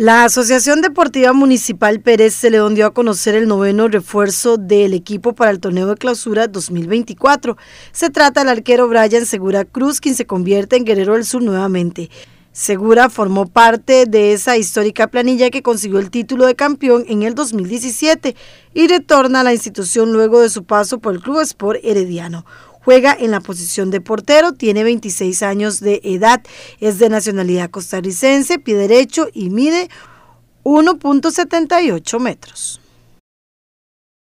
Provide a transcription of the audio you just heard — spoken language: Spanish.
La Asociación Deportiva Municipal Pérez le dio a conocer el noveno refuerzo del equipo para el torneo de clausura 2024. Se trata del arquero Brian Segura Cruz, quien se convierte en Guerrero del Sur nuevamente. Segura formó parte de esa histórica planilla que consiguió el título de campeón en el 2017 y retorna a la institución luego de su paso por el Club Sport Herediano. Juega en la posición de portero, tiene 26 años de edad, es de nacionalidad costarricense, pie derecho y mide 1.78 metros.